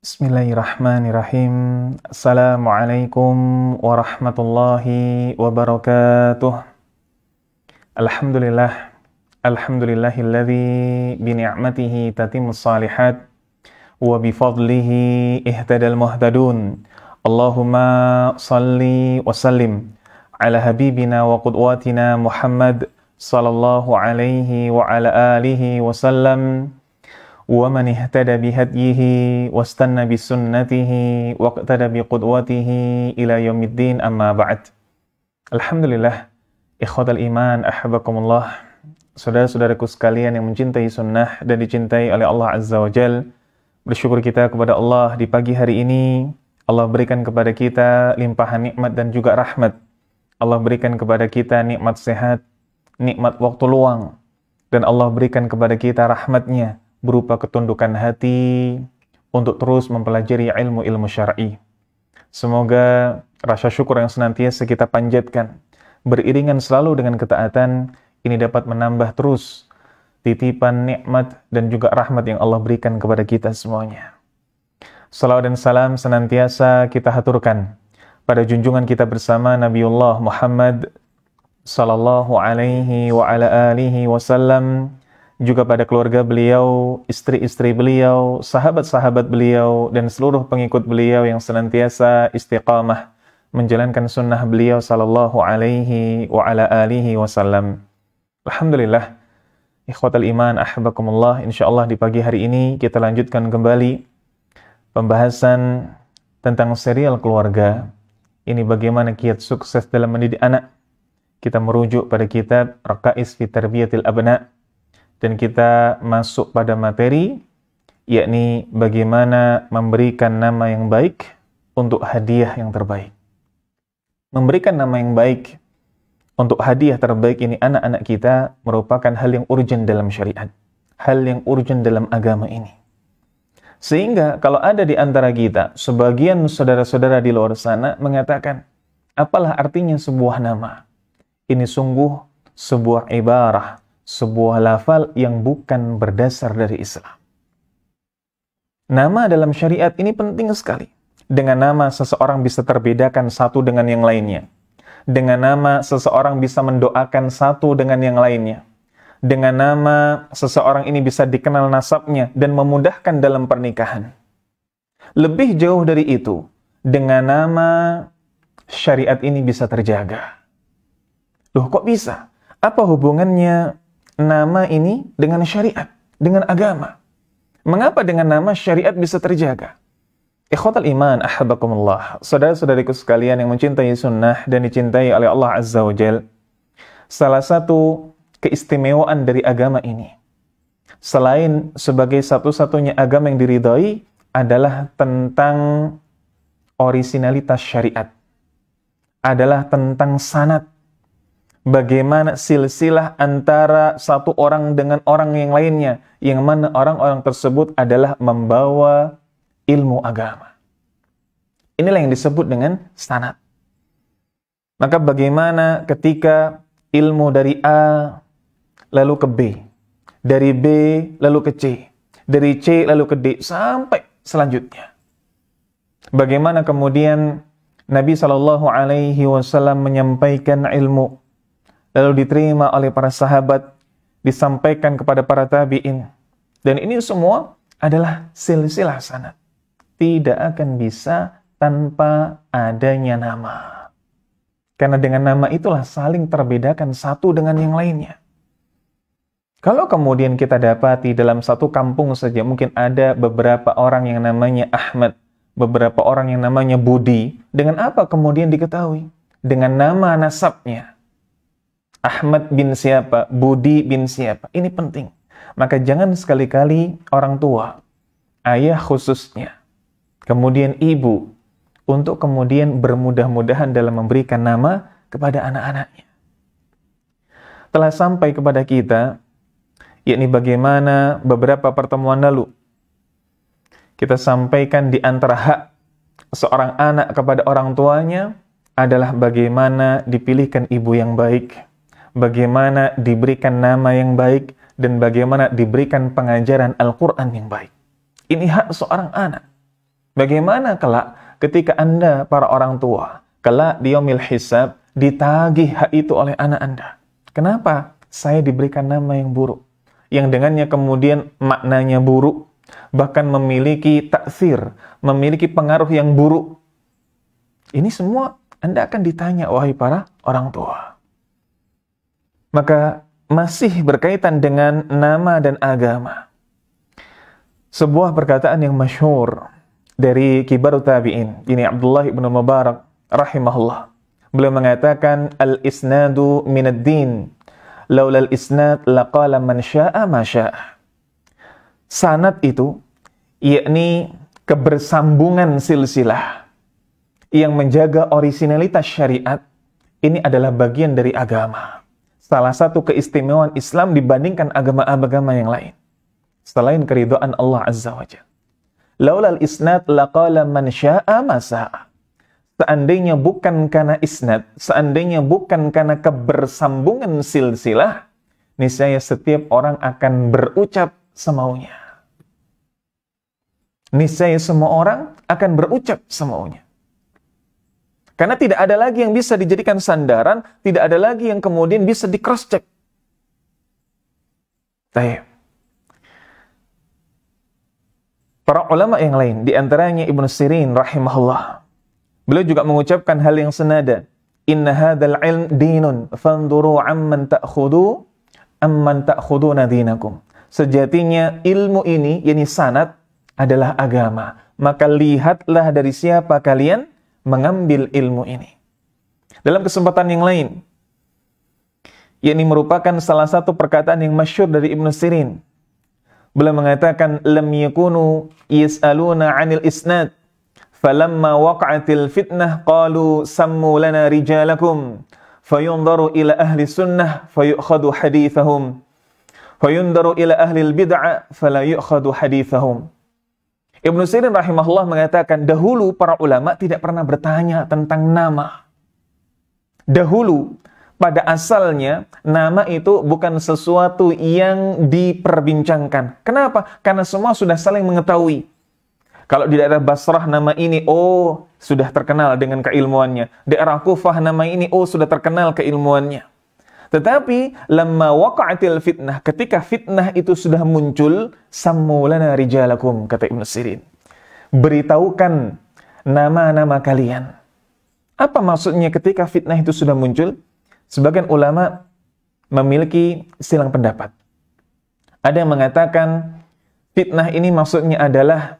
بسم الله الرحمن الرحيم السلام عليكم ورحمة الله وبركاته الحمد لله الحمد لله الذي بنعمته تتم الصالحات وبفضله اهتدى المهتدون اللهم صل وسلم على حبيبنا وقدواتنا محمد صلى الله عليه وعلى آله وسلم ومن اهتدى بهديه واستنى بسنته واقتدى بقدوته إلى يوم الدين أما بعد الحمد لله Alhamdulillah Ikhwatal iman الله Saudara-saudaraku sekalian yang mencintai sunnah dan dicintai oleh Allah Azza wa Jal Bersyukur kita kepada Allah di pagi hari ini Allah berikan kepada kita limpahan nikmat dan juga rahmat Allah berikan kepada kita nikmat sehat, nikmat waktu luang dan Allah berikan kepada kita rahmatnya, berupa ketundukan hati untuk terus mempelajari ilmu-ilmu syar'i. Semoga rasa syukur yang senantiasa kita panjatkan beriringan selalu dengan ketaatan ini dapat menambah terus titipan nikmat dan juga rahmat yang Allah berikan kepada kita semuanya. Salawat dan salam senantiasa kita haturkan pada junjungan kita bersama Nabiullah Muhammad sallallahu alaihi wa ala alihi wasallam juga pada keluarga beliau, istri-istri beliau, sahabat-sahabat beliau, dan seluruh pengikut beliau yang senantiasa istiqamah menjalankan sunnah beliau sallallahu alaihi wa ala alihi wasallam. Alhamdulillah, ikhwatal iman, ahbakumullah, insyaAllah di pagi hari ini kita lanjutkan kembali pembahasan tentang serial keluarga. Ini bagaimana kiat sukses dalam mendidik anak. Kita merujuk pada kitab Raka'is Fitarbiyatil Abna' dan kita masuk pada materi yakni bagaimana memberikan nama yang baik untuk hadiah yang terbaik. Memberikan nama yang baik untuk hadiah terbaik ini anak-anak kita merupakan hal yang urgent dalam syariat, hal yang urgent dalam agama ini. Sehingga kalau ada di antara kita sebagian saudara-saudara di luar sana mengatakan, apalah artinya sebuah nama? Ini sungguh sebuah ibarah sebuah lafal yang bukan berdasar dari Islam. Nama dalam syariat ini penting sekali. Dengan nama seseorang bisa terbedakan satu dengan yang lainnya. Dengan nama seseorang bisa mendoakan satu dengan yang lainnya. Dengan nama seseorang ini bisa dikenal nasabnya dan memudahkan dalam pernikahan. Lebih jauh dari itu, dengan nama syariat ini bisa terjaga. Loh kok bisa? Apa hubungannya nama ini dengan syariat, dengan agama. Mengapa dengan nama syariat bisa terjaga? Ikhwatal iman, ahabakumullah. Saudara-saudariku sekalian yang mencintai sunnah dan dicintai oleh Allah Azza wa Jal, salah satu keistimewaan dari agama ini, selain sebagai satu-satunya agama yang diridhai, adalah tentang orisinalitas syariat, adalah tentang sanat, bagaimana silsilah antara satu orang dengan orang yang lainnya, yang mana orang-orang tersebut adalah membawa ilmu agama. Inilah yang disebut dengan sanat. Maka bagaimana ketika ilmu dari A lalu ke B, dari B lalu ke C, dari C lalu ke D sampai selanjutnya. Bagaimana kemudian Nabi Shallallahu Alaihi Wasallam menyampaikan ilmu lalu diterima oleh para sahabat, disampaikan kepada para tabi'in. Dan ini semua adalah silsilah sanad. Tidak akan bisa tanpa adanya nama. Karena dengan nama itulah saling terbedakan satu dengan yang lainnya. Kalau kemudian kita dapati dalam satu kampung saja mungkin ada beberapa orang yang namanya Ahmad, beberapa orang yang namanya Budi, dengan apa kemudian diketahui? Dengan nama nasabnya. Ahmad bin siapa, Budi bin siapa. Ini penting. Maka jangan sekali-kali orang tua, ayah khususnya, kemudian ibu, untuk kemudian bermudah-mudahan dalam memberikan nama kepada anak-anaknya. Telah sampai kepada kita, yakni bagaimana beberapa pertemuan lalu, kita sampaikan di antara hak seorang anak kepada orang tuanya adalah bagaimana dipilihkan ibu yang baik bagaimana diberikan nama yang baik, dan bagaimana diberikan pengajaran Al-Quran yang baik. Ini hak seorang anak. Bagaimana kelak ketika Anda, para orang tua, kelak Yomil hisab, ditagih hak itu oleh anak Anda? Kenapa saya diberikan nama yang buruk? Yang dengannya kemudian maknanya buruk, bahkan memiliki taksir, memiliki pengaruh yang buruk. Ini semua Anda akan ditanya, wahai para orang tua maka masih berkaitan dengan nama dan agama. Sebuah perkataan yang masyhur dari kibar tabi'in, ini Abdullah ibn Mubarak rahimahullah. Beliau mengatakan al-isnadu min ad-din. Laula al-isnad laqala man syaa ma syaa. Sanad itu yakni kebersambungan silsilah yang menjaga orisinalitas syariat ini adalah bagian dari agama salah satu keistimewaan Islam dibandingkan agama-agama yang lain. Selain keridoan Allah Azza wa Jalla. Laulal isnad laqala man sya'a masa'a. Seandainya bukan karena isnad, seandainya bukan karena kebersambungan silsilah, niscaya setiap orang akan berucap semaunya. Niscaya semua orang akan berucap semaunya. Karena tidak ada lagi yang bisa dijadikan sandaran, tidak ada lagi yang kemudian bisa di cross check. Tapi Para ulama yang lain, diantaranya Ibnu Sirin rahimahullah. Beliau juga mengucapkan hal yang senada. Inna hadal ilm dinun, fanduru amman ta'khudu, amman ta'khudu nadinakum. Sejatinya ilmu ini, yakni sanat, adalah agama. Maka lihatlah dari siapa kalian mengambil ilmu ini. Dalam kesempatan yang lain, yakni merupakan salah satu perkataan yang masyur dari Ibn Sirin. Beliau mengatakan lam yakunu yas'aluna 'anil isnad falamma waqa'atil fitnah qalu sammu rijalakum fayundaru ila ahli sunnah fayukhadu hadithahum fayundaru ila ahli bid'ah فلا yukhadu حديثهم Ibnu Sirin rahimahullah mengatakan dahulu para ulama tidak pernah bertanya tentang nama. Dahulu pada asalnya nama itu bukan sesuatu yang diperbincangkan. Kenapa? Karena semua sudah saling mengetahui. Kalau di daerah Basrah nama ini, oh sudah terkenal dengan keilmuannya. Daerah Kufah nama ini, oh sudah terkenal keilmuannya. Tetapi lemah waqa'atil fitnah, ketika fitnah itu sudah muncul, sammulana rijalakum kata Ibnu Sirin. Beritahukan nama-nama kalian. Apa maksudnya ketika fitnah itu sudah muncul? Sebagian ulama memiliki silang pendapat. Ada yang mengatakan fitnah ini maksudnya adalah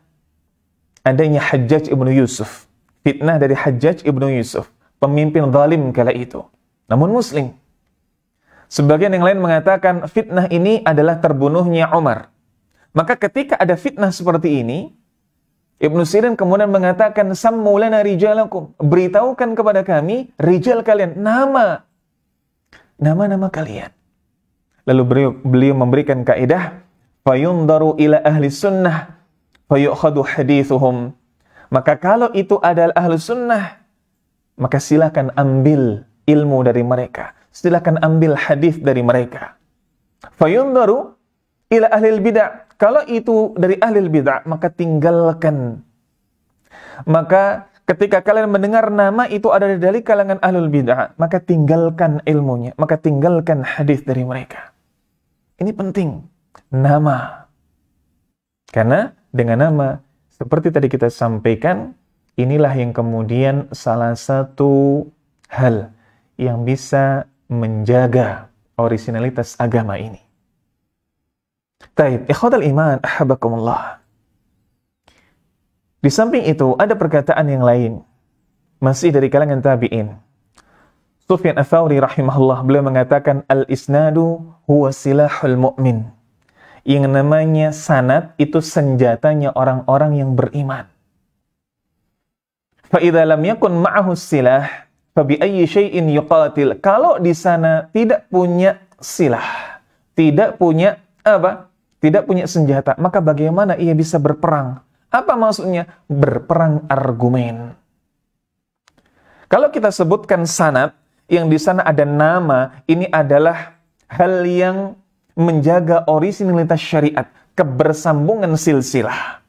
adanya Hajjaj ibnu Yusuf. Fitnah dari Hajjaj ibnu Yusuf, pemimpin zalim kala itu. Namun Muslim. Sebagian yang lain mengatakan fitnah ini adalah terbunuhnya Umar. Maka ketika ada fitnah seperti ini, Ibnu Sirin kemudian mengatakan sammulana rijalakum, beritahukan kepada kami rijal kalian, nama nama-nama kalian. Lalu beliau, beliau memberikan kaidah fayundaru ila ahli sunnah fayukhadu hadithuhum. Maka kalau itu adalah ahli sunnah, maka silakan ambil ilmu dari mereka silahkan ambil hadis dari mereka. Fayundaru ila ahlil bid'ah. Kalau itu dari ahlil bid'ah, maka tinggalkan. Maka ketika kalian mendengar nama itu ada dari kalangan ahlul bid'ah, maka tinggalkan ilmunya, maka tinggalkan hadis dari mereka. Ini penting. Nama. Karena dengan nama, seperti tadi kita sampaikan, inilah yang kemudian salah satu hal yang bisa menjaga orisinalitas agama ini. Taib, ikhwatal iman, ahabakumullah. Di samping itu, ada perkataan yang lain. Masih dari kalangan tabi'in. Sufyan Athawri rahimahullah beliau mengatakan al-isnadu huwa silahul mu'min. Yang namanya sanat itu senjatanya orang-orang yang beriman. Fa'idha lam yakun ma'ahu silah Fabi ayyi syai'in yuqatil. Kalau di sana tidak punya silah, tidak punya apa? Tidak punya senjata, maka bagaimana ia bisa berperang? Apa maksudnya? Berperang argumen. Kalau kita sebutkan sanat, yang di sana ada nama, ini adalah hal yang menjaga orisinalitas syariat, kebersambungan silsilah.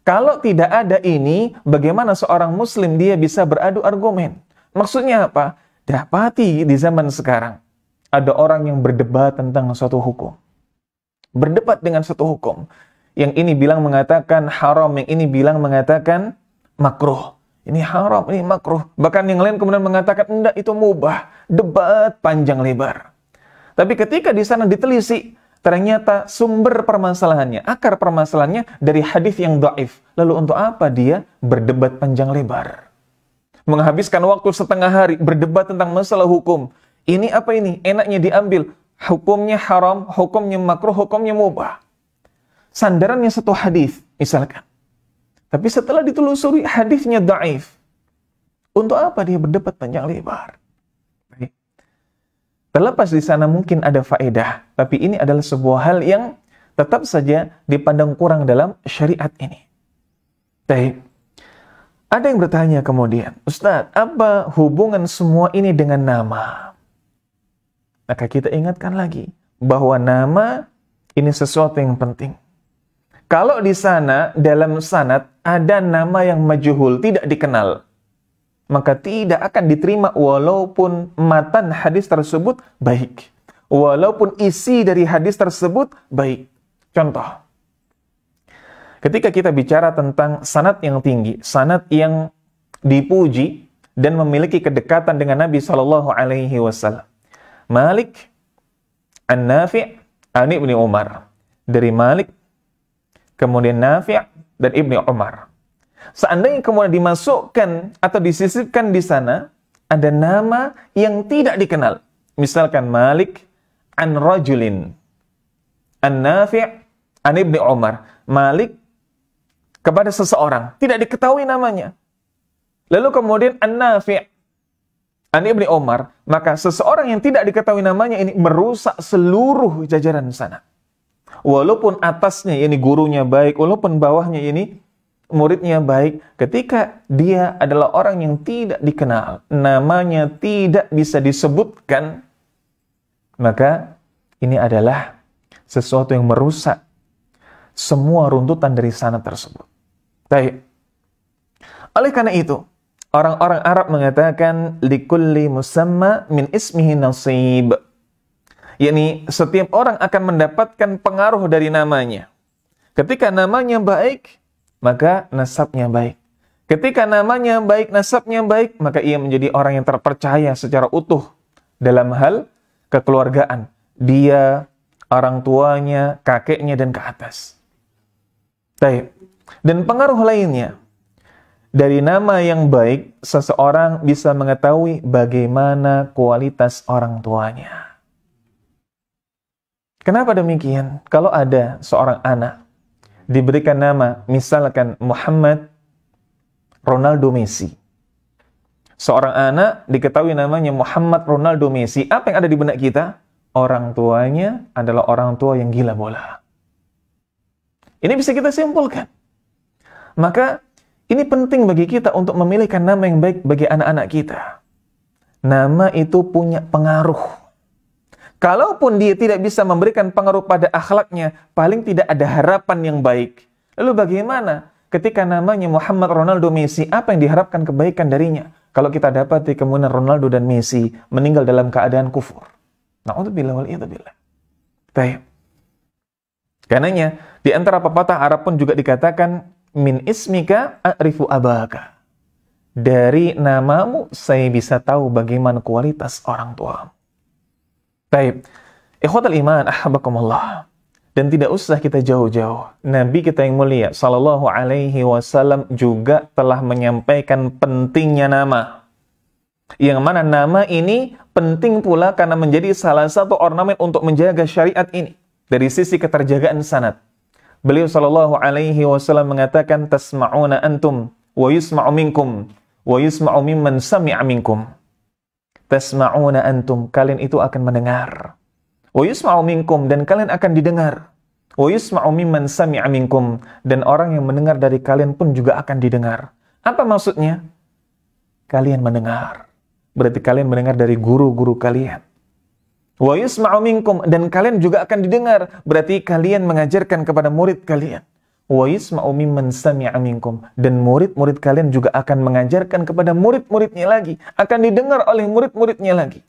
Kalau tidak ada ini, bagaimana seorang muslim dia bisa beradu argumen? Maksudnya apa? Dapati di zaman sekarang ada orang yang berdebat tentang suatu hukum. Berdebat dengan suatu hukum. Yang ini bilang mengatakan haram, yang ini bilang mengatakan makruh. Ini haram, ini makruh. Bahkan yang lain kemudian mengatakan, enggak itu mubah. Debat panjang lebar. Tapi ketika di sana diteliti, ternyata sumber permasalahannya, akar permasalahannya dari hadis yang doif. Lalu untuk apa dia berdebat panjang lebar? menghabiskan waktu setengah hari berdebat tentang masalah hukum. Ini apa ini? Enaknya diambil. Hukumnya haram, hukumnya makruh, hukumnya mubah. Sandarannya satu hadis, misalkan. Tapi setelah ditelusuri hadisnya daif. Untuk apa dia berdebat panjang lebar? Terlepas di sana mungkin ada faedah, tapi ini adalah sebuah hal yang tetap saja dipandang kurang dalam syariat ini. Baik. Ada yang bertanya kemudian, Ustadz, apa hubungan semua ini dengan nama? Maka kita ingatkan lagi bahwa nama ini sesuatu yang penting. Kalau di sana, dalam sanat, ada nama yang majuhul, tidak dikenal. Maka tidak akan diterima walaupun matan hadis tersebut baik. Walaupun isi dari hadis tersebut baik. Contoh, Ketika kita bicara tentang sanat yang tinggi, sanat yang dipuji dan memiliki kedekatan dengan Nabi Shallallahu Alaihi Wasallam. Malik, An Nafi, An Ibni Umar. Dari Malik, kemudian Nafi dan Ibni Umar. Seandainya kemudian dimasukkan atau disisipkan di sana ada nama yang tidak dikenal. Misalkan Malik an Rajulin, an Nafi' an Ibni Umar. Malik kepada seseorang, tidak diketahui namanya. Lalu kemudian An-Nafi' An Ibni Omar, maka seseorang yang tidak diketahui namanya ini merusak seluruh jajaran sana. Walaupun atasnya ini gurunya baik, walaupun bawahnya ini muridnya baik, ketika dia adalah orang yang tidak dikenal, namanya tidak bisa disebutkan, maka ini adalah sesuatu yang merusak semua runtutan dari sana tersebut. Baik. Oleh karena itu, orang-orang Arab mengatakan likulli musamma min ismihi nasib. Yani setiap orang akan mendapatkan pengaruh dari namanya. Ketika namanya baik, maka nasabnya baik. Ketika namanya baik, nasabnya baik, maka ia menjadi orang yang terpercaya secara utuh dalam hal kekeluargaan. Dia, orang tuanya, kakeknya, dan ke atas. Baik. Dan pengaruh lainnya, dari nama yang baik, seseorang bisa mengetahui bagaimana kualitas orang tuanya. Kenapa demikian? Kalau ada seorang anak diberikan nama, misalkan Muhammad Ronaldo Messi. Seorang anak diketahui namanya Muhammad Ronaldo Messi. Apa yang ada di benak kita? Orang tuanya adalah orang tua yang gila bola. Ini bisa kita simpulkan. Maka ini penting bagi kita untuk memilihkan nama yang baik bagi anak-anak kita. Nama itu punya pengaruh. Kalaupun dia tidak bisa memberikan pengaruh pada akhlaknya, paling tidak ada harapan yang baik. Lalu bagaimana ketika namanya Muhammad Ronaldo Messi, apa yang diharapkan kebaikan darinya? Kalau kita dapati kemudian Ronaldo dan Messi meninggal dalam keadaan kufur. Na'udzubillah wal'idzubillah. Baik. Karenanya, di antara pepatah Arab pun juga dikatakan, min ismika a'rifu abaka. Dari namamu saya bisa tahu bagaimana kualitas orang tua. Baik. Ikhwatul iman, ahabakumullah. Dan tidak usah kita jauh-jauh. Nabi kita yang mulia, Sallallahu Alaihi Wasallam juga telah menyampaikan pentingnya nama. Yang mana nama ini penting pula karena menjadi salah satu ornamen untuk menjaga syariat ini. Dari sisi keterjagaan sanat. Beliau sallallahu alaihi wasallam mengatakan tasma'una antum wa yusma'u minkum wa yusma'u mimman sami'a minkum. Tasma'una antum, kalian itu akan mendengar. Wa yusma'u minkum dan kalian akan didengar. Wa yusma'u mimman sami'a minkum dan orang yang mendengar dari kalian pun juga akan didengar. Apa maksudnya? Kalian mendengar. Berarti kalian mendengar dari guru-guru kalian Wa yusma'u minkum dan kalian juga akan didengar. Berarti kalian mengajarkan kepada murid kalian. Wa yusma'u mimman sami'a minkum dan murid-murid kalian juga akan mengajarkan kepada murid-muridnya lagi, akan didengar oleh murid-muridnya lagi.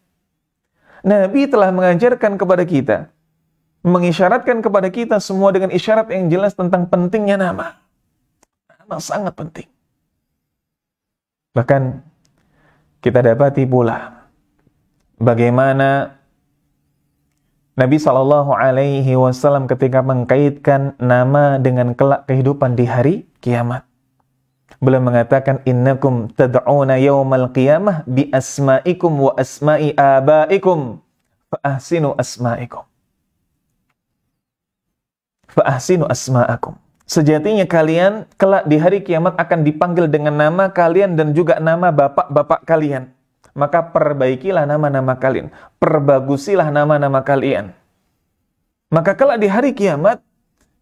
Nabi telah mengajarkan kepada kita, mengisyaratkan kepada kita semua dengan isyarat yang jelas tentang pentingnya nama. Nama sangat penting. Bahkan kita dapati pula bagaimana Nabi Shallallahu Alaihi Wasallam ketika mengkaitkan nama dengan kelak kehidupan di hari kiamat. Beliau mengatakan innakum tad'una yawmal qiyamah bi asma'ikum wa asma'i abaikum fa ahsinu asma'ikum. Fa ahsinu asma'akum. Sejatinya kalian kelak di hari kiamat akan dipanggil dengan nama kalian dan juga nama bapak-bapak kalian maka perbaikilah nama-nama kalian, perbagusilah nama-nama kalian. Maka kelak di hari kiamat,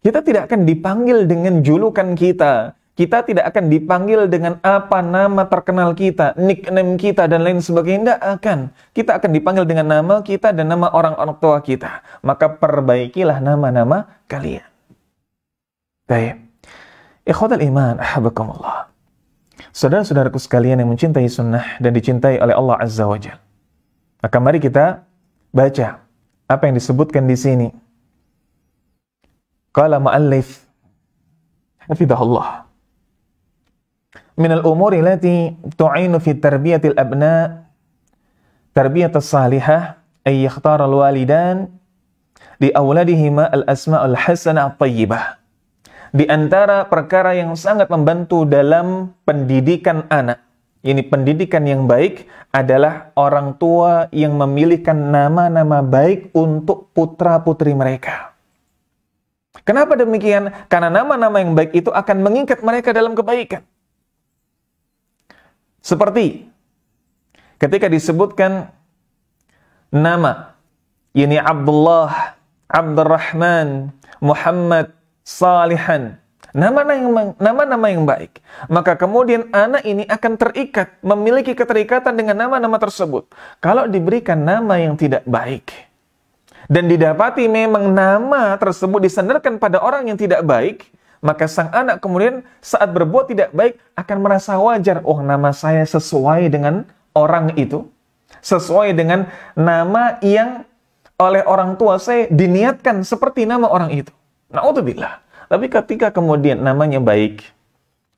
kita tidak akan dipanggil dengan julukan kita. Kita tidak akan dipanggil dengan apa nama terkenal kita, nickname kita, dan lain sebagainya. Tidak akan. Kita akan dipanggil dengan nama kita dan nama orang-orang tua kita. Maka perbaikilah nama-nama kalian. Baik. Ikhwatal iman, ahabakumullah. Saudara-saudaraku sekalian yang mencintai sunnah dan dicintai oleh Allah Azza wa Jal. Maka mari kita baca apa yang disebutkan di sini. Qala ma'allif hafidahullah. Min al-umuri lati tu'inu fi tarbiyatil abna tarbiyatas salihah ay yakhtara al-walidan li awladihima al-asma'ul hasanah tayyibah di antara perkara yang sangat membantu dalam pendidikan anak, ini pendidikan yang baik adalah orang tua yang memilihkan nama-nama baik untuk putra-putri mereka. Kenapa demikian? Karena nama-nama yang baik itu akan mengikat mereka dalam kebaikan. Seperti ketika disebutkan nama, ini Abdullah, Abdurrahman, Muhammad, salihan, nama-nama yang nama-nama yang baik, maka kemudian anak ini akan terikat, memiliki keterikatan dengan nama-nama tersebut. Kalau diberikan nama yang tidak baik dan didapati memang nama tersebut disandarkan pada orang yang tidak baik, maka sang anak kemudian saat berbuat tidak baik akan merasa wajar, oh nama saya sesuai dengan orang itu, sesuai dengan nama yang oleh orang tua saya diniatkan seperti nama orang itu. Na'udzubillah. Tapi ketika kemudian namanya baik,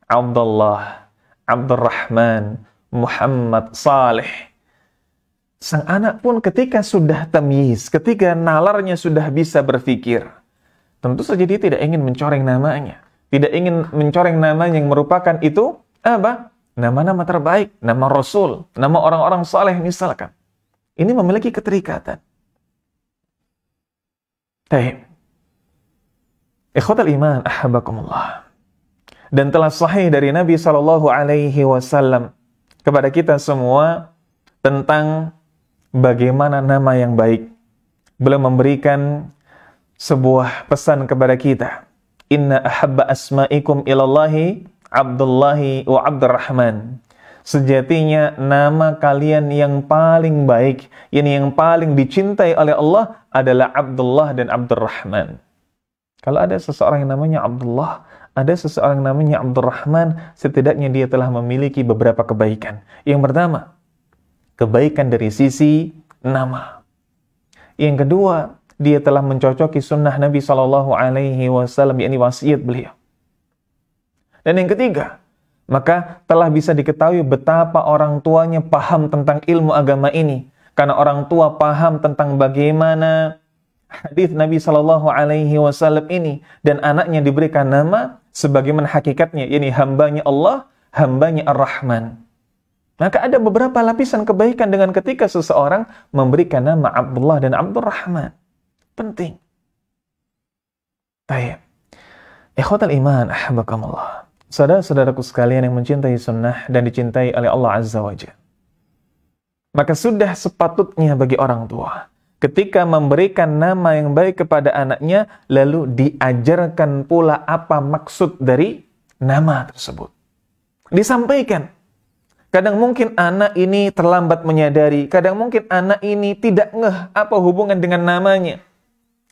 Abdullah, Abdurrahman, Muhammad, Saleh, sang anak pun ketika sudah temis, ketika nalarnya sudah bisa berpikir, tentu saja dia tidak ingin mencoreng namanya. Tidak ingin mencoreng nama yang merupakan itu apa? Nama-nama terbaik, nama Rasul, nama orang-orang saleh misalkan. Ini memiliki keterikatan. Tapi, Ikhwatal iman, ahabakumullah. Dan telah sahih dari Nabi Shallallahu Alaihi Wasallam kepada kita semua tentang bagaimana nama yang baik. Belum memberikan sebuah pesan kepada kita. Inna ahabba asma'ikum ilallahi Abdullahi wa Abdurrahman. Sejatinya nama kalian yang paling baik, ini yang paling dicintai oleh Allah adalah Abdullah dan Abdurrahman. Kalau ada seseorang yang namanya Abdullah, ada seseorang yang namanya Abdurrahman, setidaknya dia telah memiliki beberapa kebaikan. Yang pertama, kebaikan dari sisi nama. Yang kedua, dia telah mencocoki sunnah Nabi Shallallahu Alaihi Wasallam, yakni wasiat beliau. Dan yang ketiga, maka telah bisa diketahui betapa orang tuanya paham tentang ilmu agama ini, karena orang tua paham tentang bagaimana hadis Nabi Shallallahu Alaihi Wasallam ini dan anaknya diberikan nama sebagaimana hakikatnya, ini hambanya Allah, hambanya Ar-Rahman. Maka ada beberapa lapisan kebaikan dengan ketika seseorang memberikan nama Abdullah dan Rahman. Penting. Baik. Ikhwatal iman, ahbakamullah. Saudara-saudaraku sekalian yang mencintai sunnah dan dicintai oleh Allah Azza wa Jalla. Maka sudah sepatutnya bagi orang tua ketika memberikan nama yang baik kepada anaknya, lalu diajarkan pula apa maksud dari nama tersebut. Disampaikan. Kadang mungkin anak ini terlambat menyadari, kadang mungkin anak ini tidak ngeh apa hubungan dengan namanya.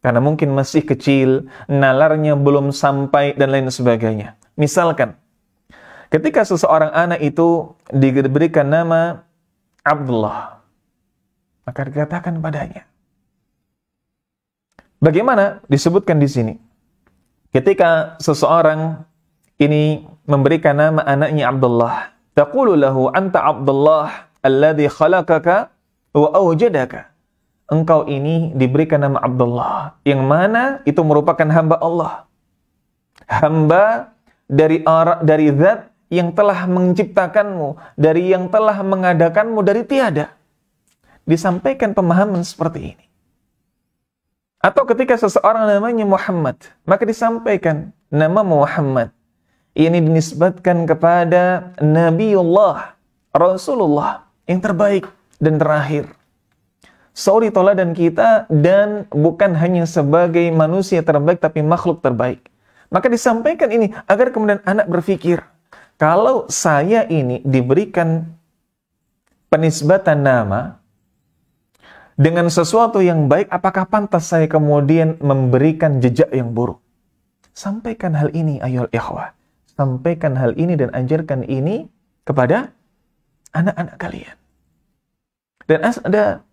Karena mungkin masih kecil, nalarnya belum sampai, dan lain sebagainya. Misalkan, ketika seseorang anak itu diberikan nama Abdullah, maka dikatakan padanya, Bagaimana disebutkan di sini? Ketika seseorang ini memberikan nama anaknya Abdullah, taqulu lahu anta Abdullah alladhi khalaqaka wa awjadaka. Engkau ini diberikan nama Abdullah, yang mana itu merupakan hamba Allah. Hamba dari arah dari zat yang telah menciptakanmu, dari yang telah mengadakanmu dari tiada. Disampaikan pemahaman seperti ini. Atau ketika seseorang namanya Muhammad, maka disampaikan nama Muhammad. Ini dinisbatkan kepada Nabiullah, Rasulullah yang terbaik dan terakhir. Sorry dan kita dan bukan hanya sebagai manusia terbaik tapi makhluk terbaik. Maka disampaikan ini agar kemudian anak berpikir, kalau saya ini diberikan penisbatan nama, dengan sesuatu yang baik, apakah pantas saya kemudian memberikan jejak yang buruk? Sampaikan hal ini, ayol ikhwah. Sampaikan hal ini dan ajarkan ini kepada anak-anak kalian. Dan ada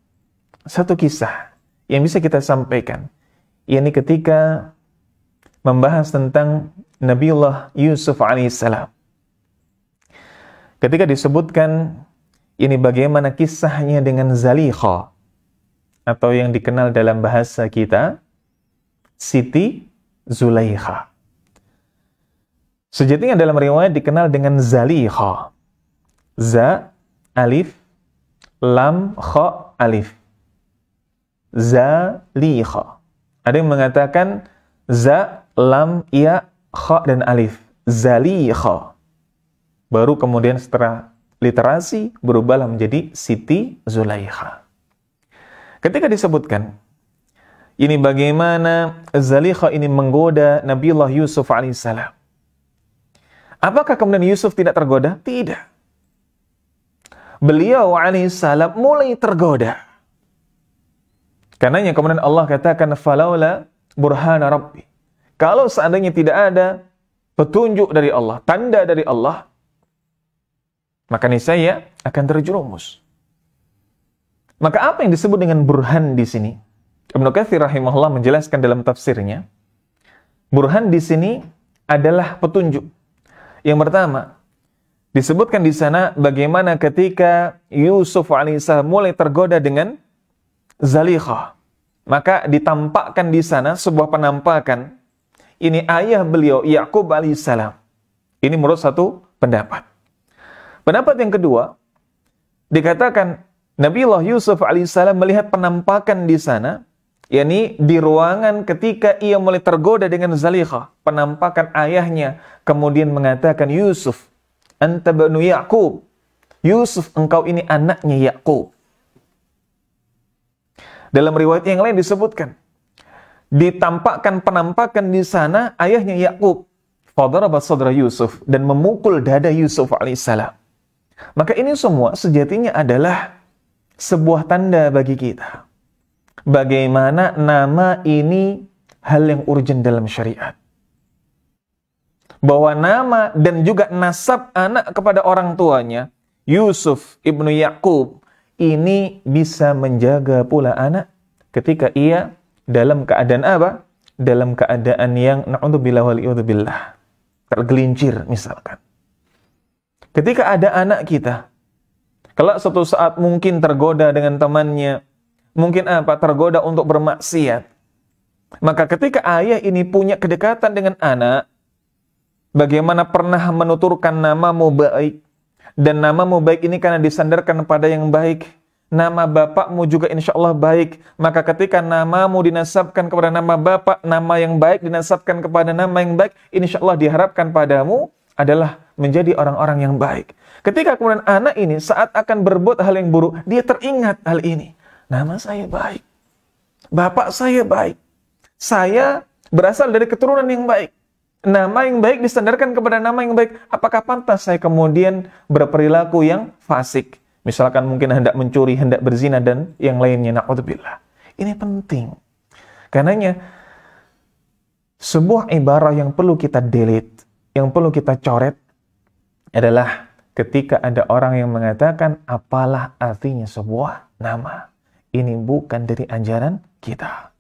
satu kisah yang bisa kita sampaikan, yakni ketika membahas tentang Nabiullah Yusuf alaihissalam. Ketika disebutkan ini bagaimana kisahnya dengan Zalikha, atau yang dikenal dalam bahasa kita Siti Zulaikha. Sejatinya dalam riwayat dikenal dengan Zaliha. Za, alif, lam, kha, alif. Zaliha. Ada yang mengatakan za, lam, ya, kha, dan alif. Zaliha. Baru kemudian setelah literasi berubahlah menjadi Siti Zulaikha. Ketika disebutkan, ini bagaimana Zalikha ini menggoda Nabi Allah Yusuf alaihissalam. Apakah kemudian Yusuf tidak tergoda? Tidak. Beliau alaihissalam mulai tergoda. Karena yang kemudian Allah katakan, Falaula burhana Rabbi. Kalau seandainya tidak ada petunjuk dari Allah, tanda dari Allah, maka niscaya akan terjerumus. Maka apa yang disebut dengan burhan di sini? Ibnu Katsir rahimahullah menjelaskan dalam tafsirnya, burhan di sini adalah petunjuk. Yang pertama, disebutkan di sana bagaimana ketika Yusuf alaihissalam mulai tergoda dengan Zalikha. Maka ditampakkan di sana sebuah penampakan ini ayah beliau Yakub alaihissalam. Ini menurut satu pendapat. Pendapat yang kedua, dikatakan Nabi Allah Yusuf alaihissalam melihat penampakan di sana, yakni di ruangan ketika ia mulai tergoda dengan Zalikha, penampakan ayahnya, kemudian mengatakan Yusuf, anta banu Yaqub." Yusuf, engkau ini anaknya Yakub. Dalam riwayat yang lain disebutkan, ditampakkan penampakan di sana ayahnya Yakub, saudara saudara Yusuf dan memukul dada Yusuf alaihissalam. Maka ini semua sejatinya adalah sebuah tanda bagi kita bagaimana nama ini hal yang urgent dalam syariat. Bahwa nama dan juga nasab anak kepada orang tuanya, Yusuf ibnu Yakub ini bisa menjaga pula anak ketika ia dalam keadaan apa? Dalam keadaan yang na'udzubillah waliyudzubillah. Tergelincir misalkan. Ketika ada anak kita Kelak suatu saat mungkin tergoda dengan temannya, mungkin apa tergoda untuk bermaksiat. Maka ketika ayah ini punya kedekatan dengan anak, bagaimana pernah menuturkan namamu baik dan namamu baik ini karena disandarkan pada yang baik. Nama bapakmu juga insya Allah baik. Maka ketika namamu dinasabkan kepada nama bapak, nama yang baik dinasabkan kepada nama yang baik, insya Allah diharapkan padamu adalah menjadi orang-orang yang baik. Ketika kemudian anak ini saat akan berbuat hal yang buruk, dia teringat hal ini. Nama saya baik. Bapak saya baik. Saya berasal dari keturunan yang baik. Nama yang baik disandarkan kepada nama yang baik. Apakah pantas saya kemudian berperilaku yang fasik? Misalkan mungkin hendak mencuri, hendak berzina, dan yang lainnya. Na'udzubillah. Ini penting. Karenanya, sebuah ibarat yang perlu kita delete, yang perlu kita coret adalah ketika ada orang yang mengatakan apalah artinya sebuah nama. Ini bukan dari ajaran kita.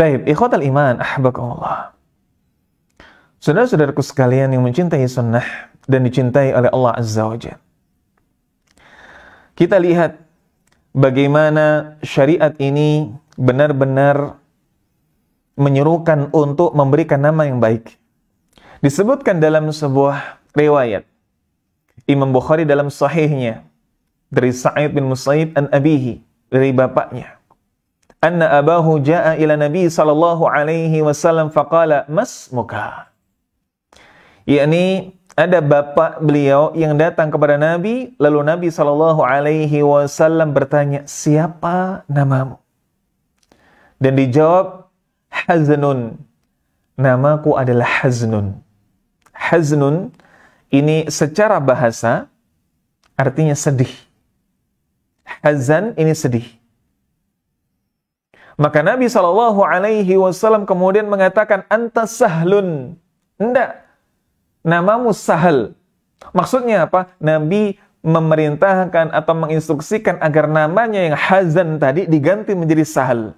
Taib, al iman, ahbakumullah. Saudara-saudaraku sekalian yang mencintai sunnah dan dicintai oleh Allah Azza wa Jal. Kita lihat bagaimana syariat ini benar-benar menyerukan untuk memberikan nama yang baik. Disebutkan dalam sebuah riwayat Imam Bukhari dalam sahihnya dari Sa'id bin Musaib an abihi dari bapaknya anna abahu jaa ila nabi sallallahu alaihi wasallam faqala muka yakni ada bapak beliau yang datang kepada nabi lalu nabi sallallahu alaihi wasallam bertanya siapa namamu dan dijawab haznun namaku adalah haznun haznun ini secara bahasa artinya sedih. Hazan ini sedih. Maka Nabi Shallallahu Alaihi Wasallam kemudian mengatakan antas sahlun. Enggak, namamu sahal. Maksudnya apa? Nabi memerintahkan atau menginstruksikan agar namanya yang hazan tadi diganti menjadi sahal.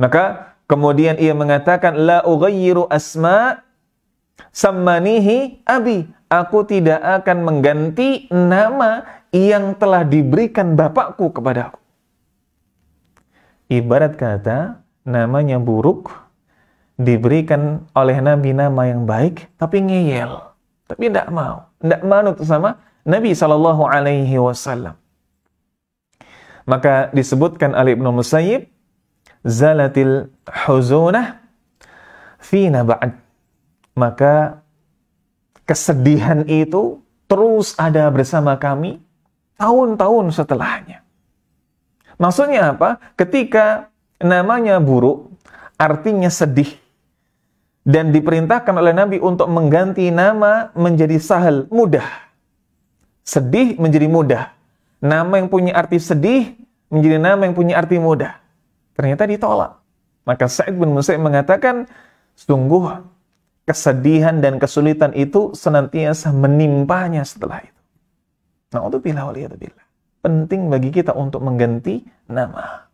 Maka kemudian ia mengatakan la ughayyiru asma Semanihi abi, aku tidak akan mengganti nama yang telah diberikan bapakku kepadaku. Ibarat kata, namanya buruk, diberikan oleh Nabi nama yang baik, tapi ngeyel. Tapi tidak mau. Tidak manut sama Nabi Shallallahu Alaihi Wasallam. Maka disebutkan Ali Ibn Musayyib, Zalatil huzunah fina ba'd maka kesedihan itu terus ada bersama kami tahun-tahun setelahnya. Maksudnya apa? Ketika namanya buruk, artinya sedih. Dan diperintahkan oleh Nabi untuk mengganti nama menjadi sahal, mudah. Sedih menjadi mudah. Nama yang punya arti sedih menjadi nama yang punya arti mudah. Ternyata ditolak. Maka Sa'id bin Musaib mengatakan, sungguh kesedihan dan kesulitan itu senantiasa menimpanya setelah itu. Nah, untuk bila waliyatubillah. Penting bagi kita untuk mengganti nama.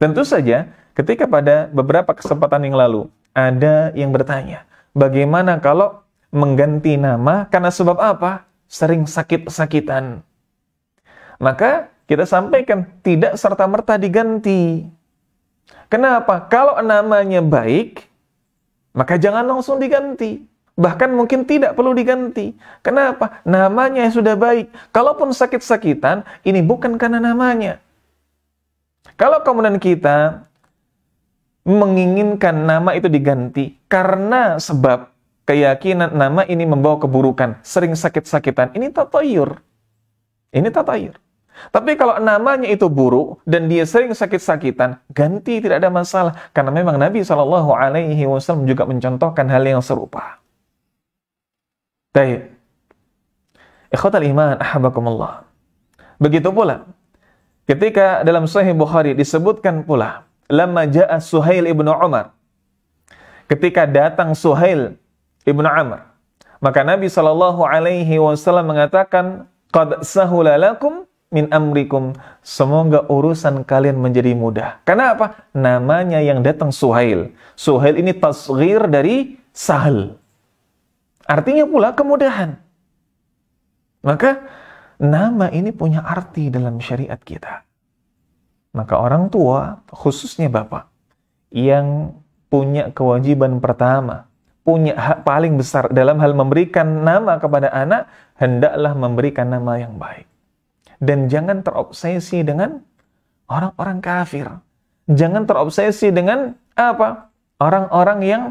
Tentu saja, ketika pada beberapa kesempatan yang lalu, ada yang bertanya, bagaimana kalau mengganti nama karena sebab apa? Sering sakit-sakitan. Maka kita sampaikan, tidak serta-merta diganti. Kenapa? Kalau namanya baik, maka jangan langsung diganti. Bahkan mungkin tidak perlu diganti. Kenapa? Namanya sudah baik. Kalaupun sakit-sakitan, ini bukan karena namanya. Kalau kemudian kita menginginkan nama itu diganti karena sebab keyakinan nama ini membawa keburukan, sering sakit-sakitan, ini tatayur. Ini tatayur. Tapi kalau namanya itu buruk dan dia sering sakit-sakitan, ganti tidak ada masalah karena memang Nabi Shallallahu Alaihi Wasallam juga mencontohkan hal yang serupa. Baik. Ikhwatal iman, ahabakumullah. Begitu pula, ketika dalam Sahih Bukhari disebutkan pula, lama ja'a Suhail ibnu Umar. Ketika datang Suhail ibnu Umar, maka Nabi Shallallahu Alaihi Wasallam mengatakan, "Qad sahulalakum min amrikum. Semoga urusan kalian menjadi mudah. Karena apa? Namanya yang datang Suhail. Suhail ini tasghir dari sahal. Artinya pula kemudahan. Maka nama ini punya arti dalam syariat kita. Maka orang tua, khususnya bapak, yang punya kewajiban pertama, punya hak paling besar dalam hal memberikan nama kepada anak, hendaklah memberikan nama yang baik. Dan jangan terobsesi dengan orang-orang kafir. Jangan terobsesi dengan apa? Orang-orang yang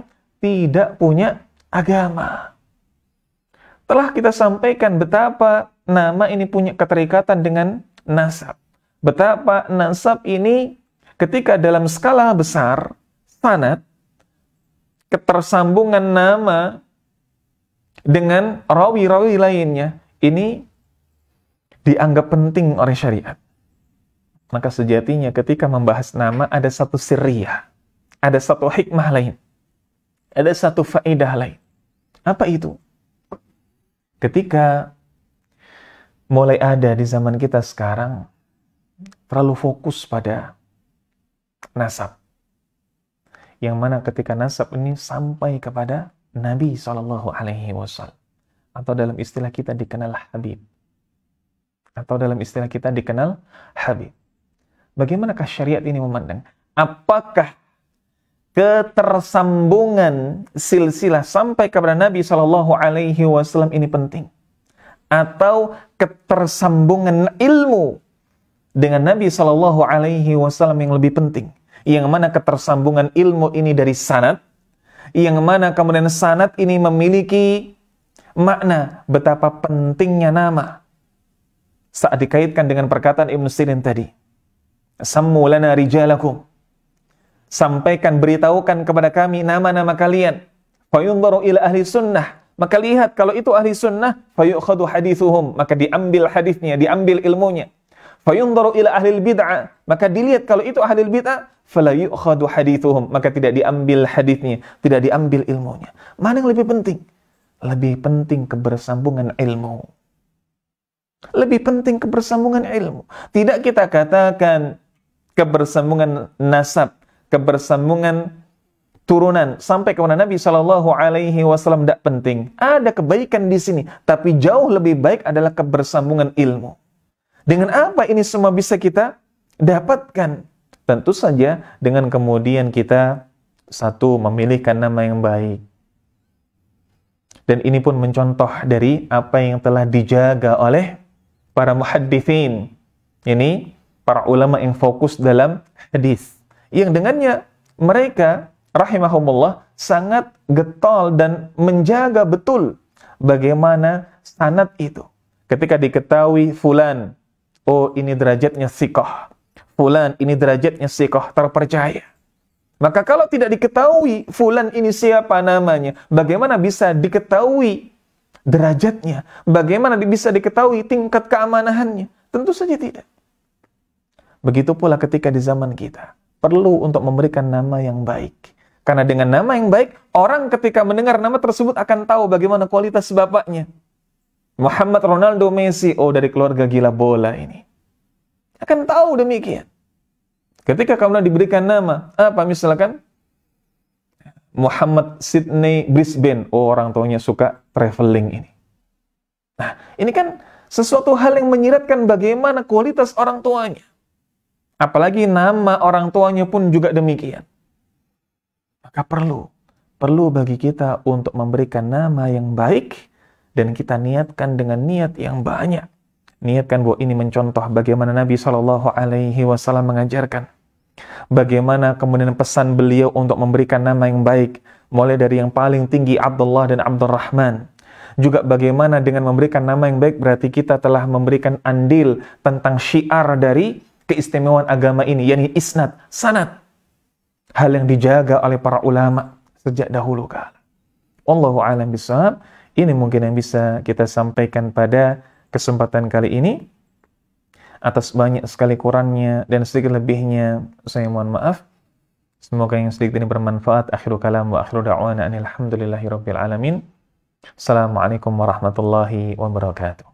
tidak punya agama. Telah kita sampaikan betapa nama ini punya keterikatan dengan nasab. Betapa nasab ini ketika dalam skala besar, sanat, ketersambungan nama dengan rawi-rawi lainnya, ini dianggap penting oleh syariat. Maka sejatinya ketika membahas nama ada satu siria ada satu hikmah lain, ada satu faedah lain. Apa itu? Ketika mulai ada di zaman kita sekarang terlalu fokus pada nasab. Yang mana ketika nasab ini sampai kepada Nabi Shallallahu Alaihi Wasallam atau dalam istilah kita dikenal Habib atau dalam istilah kita dikenal habib. Bagaimanakah syariat ini memandang? Apakah ketersambungan silsilah sampai kepada Nabi Shallallahu Alaihi Wasallam ini penting, atau ketersambungan ilmu dengan Nabi Shallallahu Alaihi Wasallam yang lebih penting, yang mana ketersambungan ilmu ini dari sanat, yang mana kemudian sanat ini memiliki makna betapa pentingnya nama saat dikaitkan dengan perkataan Ibn Sirin tadi. Sammu lana rijalakum. Sampaikan, beritahukan kepada kami nama-nama kalian. Fayundaru ila ahli sunnah. Maka lihat kalau itu ahli sunnah, fayukhadu hadithuhum. Maka diambil hadisnya, diambil ilmunya. Fayundaru ila ahli bid'ah. Maka dilihat kalau itu ahli bid'ah, falayukhadu hadithuhum. Maka tidak diambil hadisnya, tidak diambil ilmunya. Mana yang lebih penting? Lebih penting kebersambungan ilmu. Lebih penting kebersambungan ilmu. Tidak kita katakan kebersambungan nasab, kebersambungan turunan sampai kepada Nabi Shallallahu Alaihi Wasallam tidak penting. Ada kebaikan di sini, tapi jauh lebih baik adalah kebersambungan ilmu. Dengan apa ini semua bisa kita dapatkan? Tentu saja dengan kemudian kita satu memilihkan nama yang baik. Dan ini pun mencontoh dari apa yang telah dijaga oleh para muhaddithin. Ini para ulama yang fokus dalam hadis. Yang dengannya mereka rahimahumullah sangat getol dan menjaga betul bagaimana sanat itu. Ketika diketahui fulan, oh ini derajatnya sikoh. Fulan ini derajatnya sikoh terpercaya. Maka kalau tidak diketahui fulan ini siapa namanya, bagaimana bisa diketahui derajatnya, bagaimana bisa diketahui tingkat keamanahannya? Tentu saja tidak. Begitu pula ketika di zaman kita, perlu untuk memberikan nama yang baik. Karena dengan nama yang baik, orang ketika mendengar nama tersebut akan tahu bagaimana kualitas bapaknya. Muhammad Ronaldo Messi, oh dari keluarga gila bola ini. Akan tahu demikian. Ketika kamu diberikan nama, apa misalkan? Muhammad Sydney Brisbane. Oh, orang tuanya suka traveling ini. Nah, ini kan sesuatu hal yang menyiratkan bagaimana kualitas orang tuanya. Apalagi nama orang tuanya pun juga demikian. Maka perlu, perlu bagi kita untuk memberikan nama yang baik dan kita niatkan dengan niat yang banyak. Niatkan bahwa ini mencontoh bagaimana Nabi Shallallahu Alaihi Wasallam mengajarkan. Bagaimana kemudian pesan beliau untuk memberikan nama yang baik, mulai dari yang paling tinggi Abdullah dan Abdurrahman. Juga bagaimana dengan memberikan nama yang baik berarti kita telah memberikan andil tentang syiar dari keistimewaan agama ini, yakni isnat sanat Hal yang dijaga oleh para ulama sejak dahulu kala. Allahu alam bisa Ini mungkin yang bisa kita sampaikan pada kesempatan kali ini atas banyak sekali kurangnya dan sedikit lebihnya saya mohon maaf. Semoga yang sedikit ini bermanfaat. Akhiru kalam wa akhiru da'wana anilhamdulillahi alamin. Assalamualaikum warahmatullahi wabarakatuh.